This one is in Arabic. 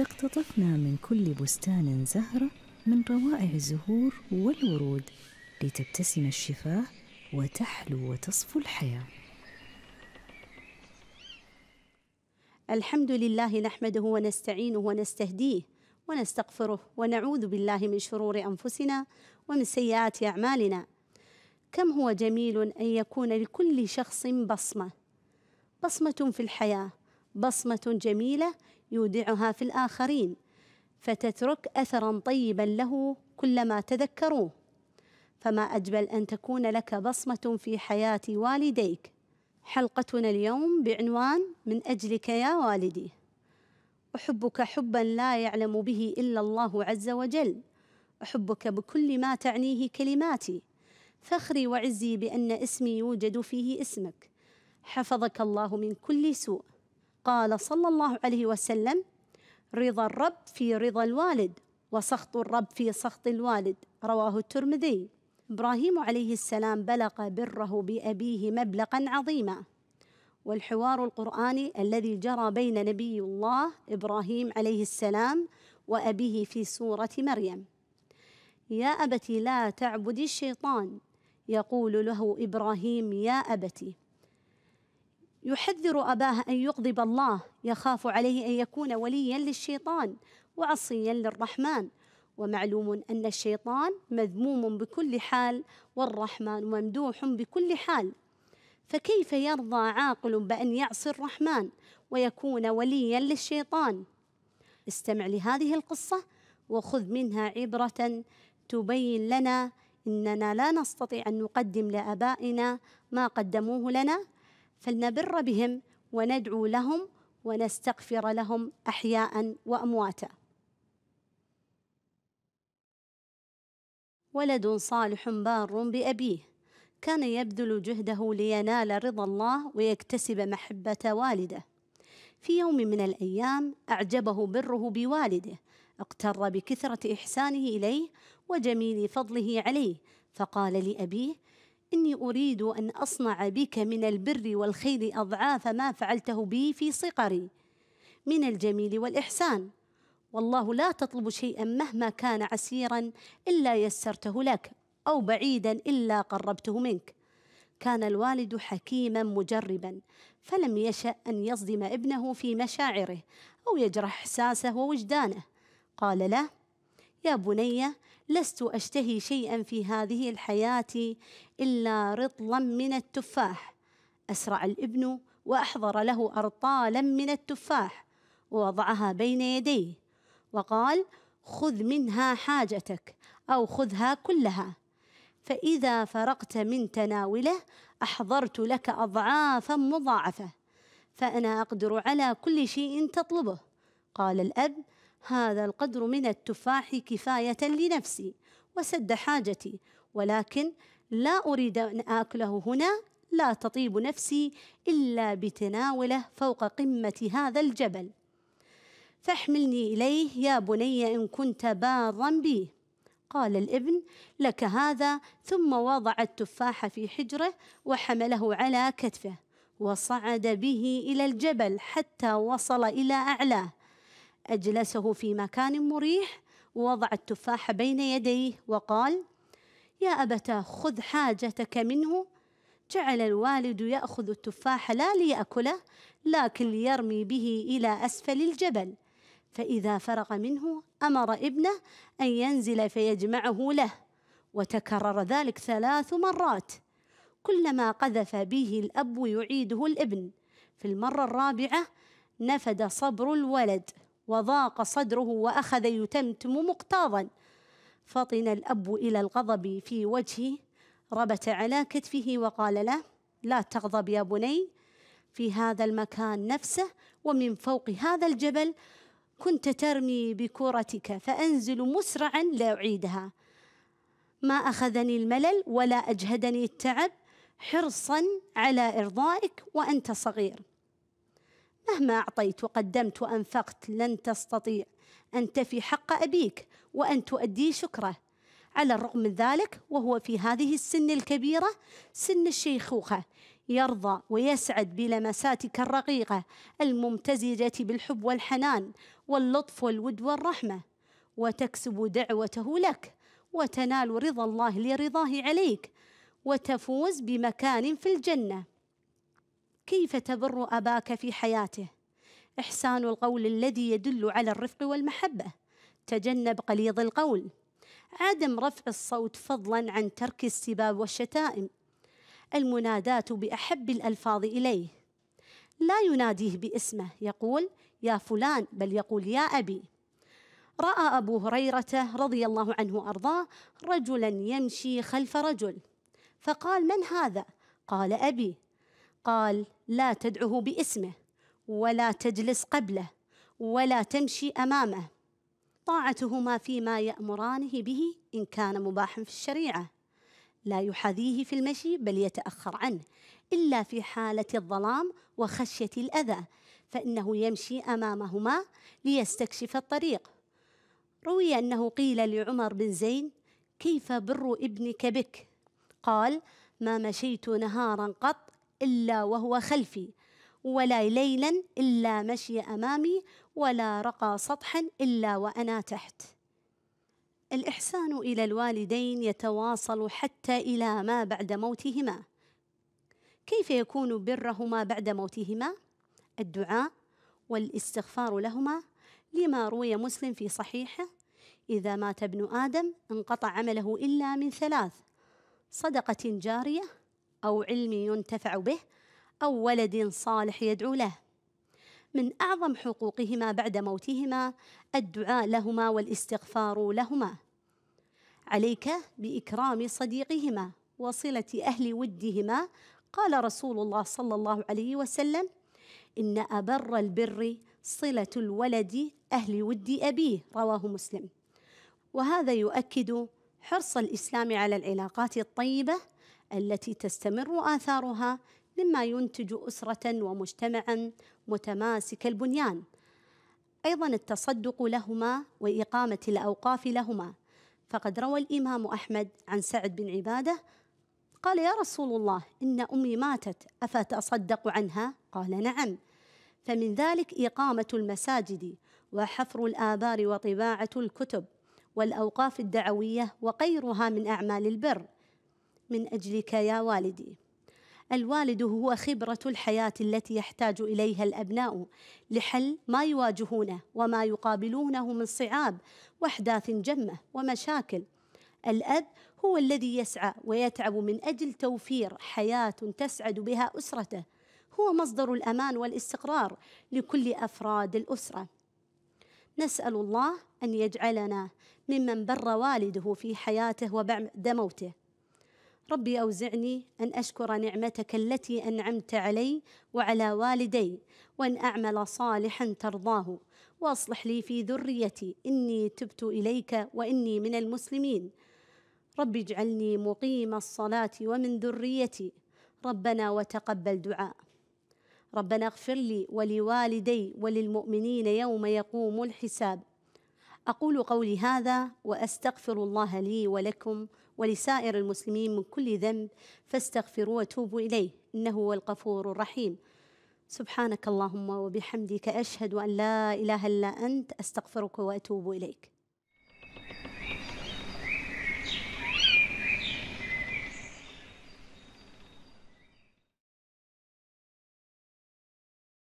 اقتطفنا من كل بستان زهرة من روائع الزهور والورود لتبتسم الشفاه وتحلو وتصفو الحياة الحمد لله نحمده ونستعينه ونستهديه ونستغفره ونعوذ بالله من شرور أنفسنا ومن سيئات أعمالنا كم هو جميل أن يكون لكل شخص بصمة بصمة في الحياة بصمة جميلة يودعها في الآخرين فتترك أثرا طيبا له كلما تذكروه فما أجمل أن تكون لك بصمة في حياة والديك حلقتنا اليوم بعنوان من أجلك يا والدي أحبك حبا لا يعلم به إلا الله عز وجل أحبك بكل ما تعنيه كلماتي فخري وعزي بأن اسمي يوجد فيه اسمك حفظك الله من كل سوء قال صلى الله عليه وسلم رضا الرب في رضا الوالد وسخط الرب في سخط الوالد رواه الترمذي ابراهيم عليه السلام بلغ بره بابيه مبلغا عظيما والحوار القراني الذي جرى بين نبي الله ابراهيم عليه السلام وابيه في سوره مريم يا ابت لا تعبدي الشيطان يقول له ابراهيم يا ابت يحذر أباه أن يغضب الله يخاف عليه أن يكون وليا للشيطان وعصيا للرحمن ومعلوم أن الشيطان مذموم بكل حال والرحمن ممدوح بكل حال فكيف يرضى عاقل بأن يعصي الرحمن ويكون وليا للشيطان استمع لهذه القصة وخذ منها عبرة تبين لنا إننا لا نستطيع أن نقدم لآبائنا ما قدموه لنا فلنبر بهم وندعو لهم ونستغفر لهم احياء وامواتا ولد صالح بار بابيه كان يبذل جهده لينال رضا الله ويكتسب محبه والده في يوم من الايام اعجبه بره بوالده اقتر بكثره احسانه اليه وجميل فضله عليه فقال لابيه إني أريد أن أصنع بك من البر والخير أضعاف ما فعلته بي في صغري من الجميل والإحسان والله لا تطلب شيئا مهما كان عسيرا إلا يسرته لك أو بعيدا إلا قربته منك كان الوالد حكيما مجربا فلم يشأ أن يصدم ابنه في مشاعره أو يجرح إحساسه ووجدانه قال له يا بني لست أشتهي شيئا في هذه الحياة إلا رطلا من التفاح أسرع الابن وأحضر له أرطالا من التفاح ووضعها بين يديه وقال خذ منها حاجتك أو خذها كلها فإذا فرغت من تناوله أحضرت لك أضعافا مضاعفة فأنا أقدر على كل شيء تطلبه قال الأب هذا القدر من التفاح كفاية لنفسي وسد حاجتي ولكن لا أريد أن آكله هنا لا تطيب نفسي إلا بتناوله فوق قمة هذا الجبل فاحملني إليه يا بني إن كنت بارا بي قال الابن لك هذا ثم وضع التفاح في حجره وحمله على كتفه وصعد به إلى الجبل حتى وصل إلى أعلاه أجلسه في مكان مريح ووضع التفاح بين يديه وقال يا أبتا خذ حاجتك منه جعل الوالد يأخذ التفاح لا ليأكله لكن ليرمي به إلى أسفل الجبل فإذا فرغ منه أمر ابنه أن ينزل فيجمعه له وتكرر ذلك ثلاث مرات كلما قذف به الأب يعيده الابن في المرة الرابعة نفد صبر الولد وضاق صدره واخذ يتمتم مقتاضا فطن الاب الى الغضب في وجهه ربت على كتفه وقال له لا تغضب يا بني في هذا المكان نفسه ومن فوق هذا الجبل كنت ترمي بكرتك فانزل مسرعا لاعيدها ما اخذني الملل ولا اجهدني التعب حرصا على ارضائك وانت صغير مهما أعطيت وقدمت وأنفقت لن تستطيع أن تفي حق أبيك وأن تؤدي شكره على الرغم من ذلك وهو في هذه السن الكبيرة سن الشيخوخة يرضى ويسعد بلمساتك الرقيقة الممتزجة بالحب والحنان واللطف والود والرحمة وتكسب دعوته لك وتنال رضا الله لرضاه عليك وتفوز بمكان في الجنه كيف تبر أباك في حياته إحسان القول الذي يدل على الرفق والمحبة تجنب قليظ القول عدم رفع الصوت فضلا عن ترك السباب والشتائم المنادات بأحب الألفاظ إليه لا يناديه باسمه يقول يا فلان بل يقول يا أبي رأى أبو هريرة رضي الله عنه وأرضاه رجلا يمشي خلف رجل فقال من هذا؟ قال أبي قال لا تدعه باسمه ولا تجلس قبله ولا تمشي امامه طاعتهما فيما يامرانه به ان كان مباحا في الشريعه لا يحاذيه في المشي بل يتاخر عنه الا في حاله الظلام وخشيه الاذى فانه يمشي امامهما ليستكشف الطريق روي انه قيل لعمر بن زين كيف بر ابنك بك قال ما مشيت نهارا قط إلا وهو خلفي ولا ليلا إلا مشي أمامي ولا رقى سطحا إلا وأنا تحت الإحسان إلى الوالدين يتواصل حتى إلى ما بعد موتهما كيف يكون برهما بعد موتهما؟ الدعاء والاستغفار لهما لما روي مسلم في صحيحه إذا مات ابن آدم انقطع عمله إلا من ثلاث صدقة جارية أو علم ينتفع به أو ولد صالح يدعو له من أعظم حقوقهما بعد موتهما الدعاء لهما والاستغفار لهما عليك بإكرام صديقهما وصلة أهل ودهما قال رسول الله صلى الله عليه وسلم إن أبر البر صلة الولد أهل ود أبيه رواه مسلم وهذا يؤكد حرص الإسلام على العلاقات الطيبة التي تستمر آثارها مما ينتج أسرة ومجتمعا متماسك البنيان أيضا التصدق لهما وإقامة الأوقاف لهما فقد روى الإمام أحمد عن سعد بن عبادة قال يا رسول الله إن أمي ماتت أفتصدق عنها؟ قال نعم فمن ذلك إقامة المساجد وحفر الآبار وطباعة الكتب والأوقاف الدعوية وغيرها من أعمال البر من أجلك يا والدي الوالد هو خبرة الحياة التي يحتاج إليها الأبناء لحل ما يواجهونه وما يقابلونه من صعاب وأحداث جمة ومشاكل. الأب هو الذي يسعى ويتعب من أجل توفير حياة تسعد بها أسرته. هو مصدر الأمان والاستقرار لكل أفراد الأسرة. نسأل الله أن يجعلنا ممن بر والده في حياته وبعد موته. ربي أوزعني أن أشكر نعمتك التي أنعمت علي وعلى والدي وأن أعمل صالحا ترضاه وأصلح لي في ذريتي إني تبت إليك وإني من المسلمين رب اجعلني مقيم الصلاة ومن ذريتي ربنا وتقبل دعاء ربنا اغفر لي ولوالدي وللمؤمنين يوم يقوم الحساب أقول قولي هذا وأستغفر الله لي ولكم ولسائر المسلمين من كل ذنب فاستغفروا وتوبوا إليه إنه هو الغفور الرحيم سبحانك اللهم وبحمدك أشهد أن لا إله إلا أنت أستغفرك وأتوب إليك